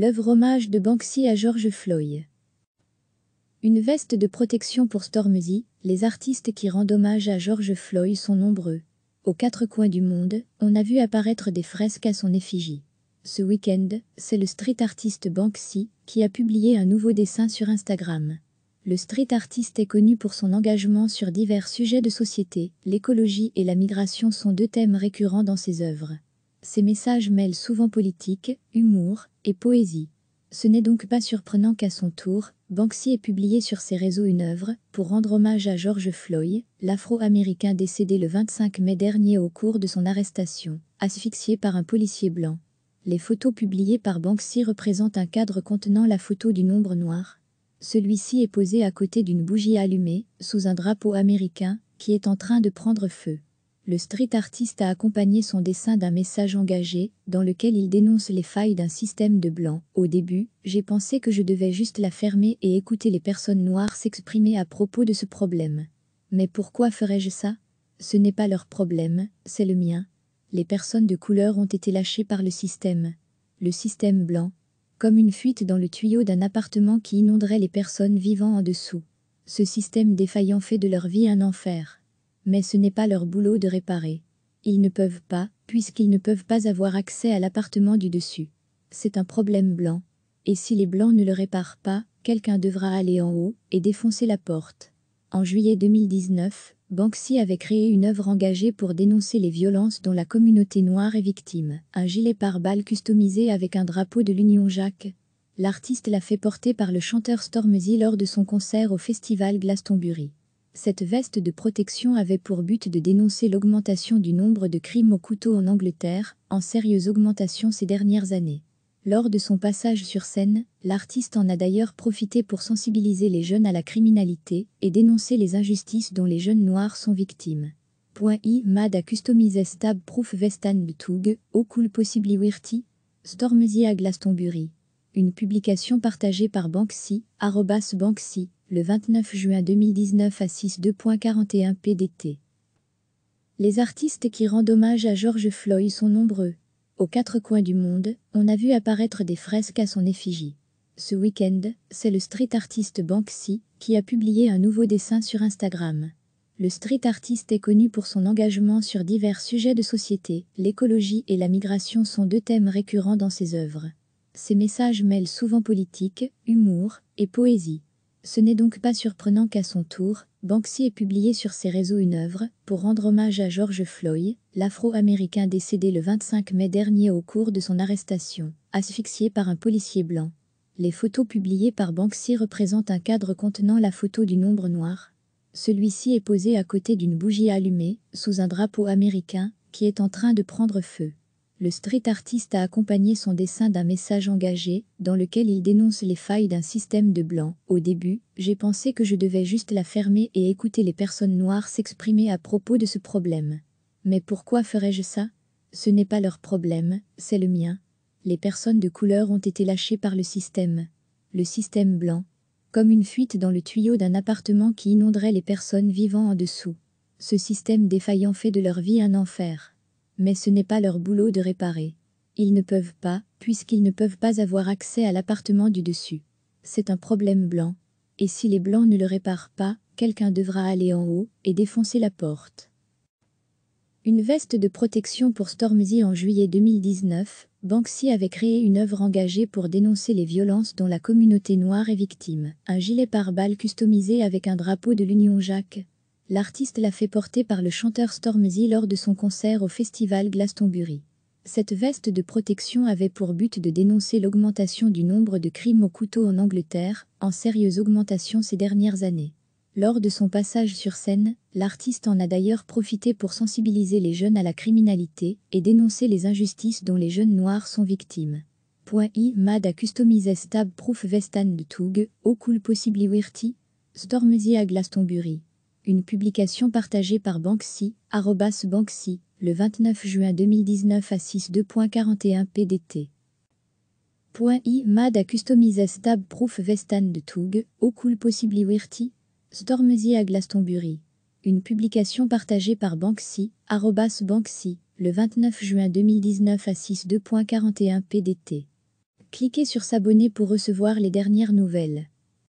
l'œuvre hommage de Banksy à George Floyd. Une veste de protection pour Stormzy, les artistes qui rendent hommage à George Floyd sont nombreux. Aux quatre coins du monde, on a vu apparaître des fresques à son effigie. Ce week-end, c'est le street artiste Banksy qui a publié un nouveau dessin sur Instagram. Le street artiste est connu pour son engagement sur divers sujets de société, l'écologie et la migration sont deux thèmes récurrents dans ses œuvres. Ces messages mêlent souvent politique, humour et poésie. Ce n'est donc pas surprenant qu'à son tour, Banksy ait publié sur ses réseaux une œuvre pour rendre hommage à George Floyd, l'afro-américain décédé le 25 mai dernier au cours de son arrestation, asphyxié par un policier blanc. Les photos publiées par Banksy représentent un cadre contenant la photo d'une ombre noire. Celui-ci est posé à côté d'une bougie allumée, sous un drapeau américain, qui est en train de prendre feu le street artist a accompagné son dessin d'un message engagé, dans lequel il dénonce les failles d'un système de blanc. « Au début, j'ai pensé que je devais juste la fermer et écouter les personnes noires s'exprimer à propos de ce problème. Mais pourquoi ferais-je ça Ce n'est pas leur problème, c'est le mien. Les personnes de couleur ont été lâchées par le système. Le système blanc. Comme une fuite dans le tuyau d'un appartement qui inonderait les personnes vivant en dessous. Ce système défaillant fait de leur vie un enfer. Mais ce n'est pas leur boulot de réparer. Ils ne peuvent pas, puisqu'ils ne peuvent pas avoir accès à l'appartement du dessus. C'est un problème blanc. Et si les blancs ne le réparent pas, quelqu'un devra aller en haut et défoncer la porte. En juillet 2019, Banksy avait créé une œuvre engagée pour dénoncer les violences dont la communauté noire est victime. Un gilet pare-balles customisé avec un drapeau de l'Union Jacques. L'artiste l'a fait porter par le chanteur Stormzy lors de son concert au festival Glastonbury. Cette veste de protection avait pour but de dénoncer l'augmentation du nombre de crimes au couteau en Angleterre, en sérieuse augmentation ces dernières années. Lors de son passage sur scène, l'artiste en a d'ailleurs profité pour sensibiliser les jeunes à la criminalité et dénoncer les injustices dont les jeunes noirs sont victimes. Point I Mad a customisé stab proof vestan au cool possibly Stormzy à Glastonbury. Une publication partagée par Banksy, arrobas Banksy, le 29 juin 2019 à 6.2.41 PDT. Les artistes qui rendent hommage à George Floyd sont nombreux. Aux quatre coins du monde, on a vu apparaître des fresques à son effigie. Ce week-end, c'est le street artiste Banksy qui a publié un nouveau dessin sur Instagram. Le street artiste est connu pour son engagement sur divers sujets de société, l'écologie et la migration sont deux thèmes récurrents dans ses œuvres. Ses messages mêlent souvent politique, humour et poésie. Ce n'est donc pas surprenant qu'à son tour, Banksy ait publié sur ses réseaux une œuvre pour rendre hommage à George Floyd, l'afro-américain décédé le 25 mai dernier au cours de son arrestation, asphyxié par un policier blanc. Les photos publiées par Banksy représentent un cadre contenant la photo d'une ombre noire. Celui-ci est posé à côté d'une bougie allumée, sous un drapeau américain, qui est en train de prendre feu le street artiste a accompagné son dessin d'un message engagé, dans lequel il dénonce les failles d'un système de blanc. Au début, j'ai pensé que je devais juste la fermer et écouter les personnes noires s'exprimer à propos de ce problème. Mais pourquoi ferais-je ça Ce n'est pas leur problème, c'est le mien. Les personnes de couleur ont été lâchées par le système. Le système blanc. Comme une fuite dans le tuyau d'un appartement qui inonderait les personnes vivant en dessous. Ce système défaillant fait de leur vie un enfer mais ce n'est pas leur boulot de réparer. Ils ne peuvent pas, puisqu'ils ne peuvent pas avoir accès à l'appartement du dessus. C'est un problème blanc. Et si les blancs ne le réparent pas, quelqu'un devra aller en haut et défoncer la porte. Une veste de protection pour Stormzy en juillet 2019, Banksy avait créé une œuvre engagée pour dénoncer les violences dont la communauté noire est victime. Un gilet pare-balles customisé avec un drapeau de l'Union Jacques L'artiste l'a fait porter par le chanteur Stormzy lors de son concert au festival Glastonbury. Cette veste de protection avait pour but de dénoncer l'augmentation du nombre de crimes au couteau en Angleterre, en sérieuse augmentation ces dernières années. Lors de son passage sur scène, l'artiste en a d'ailleurs profité pour sensibiliser les jeunes à la criminalité et dénoncer les injustices dont les jeunes noirs sont victimes. Point I Mad a customisé Stab Proof Vestan de Tug, au cool possibly Stormzy à Glastonbury. Une publication partagée par Banksy, Banksy, le 29 juin 2019 à 6.2.41 PDT. I mad a stab proof vestan de Toug, au cool possibly Stormzy à Glastonbury. Une publication partagée par Banksy, Banksy, le 29 juin 2019 à 6.2.41 PDT. Cliquez sur s'abonner pour recevoir les dernières nouvelles.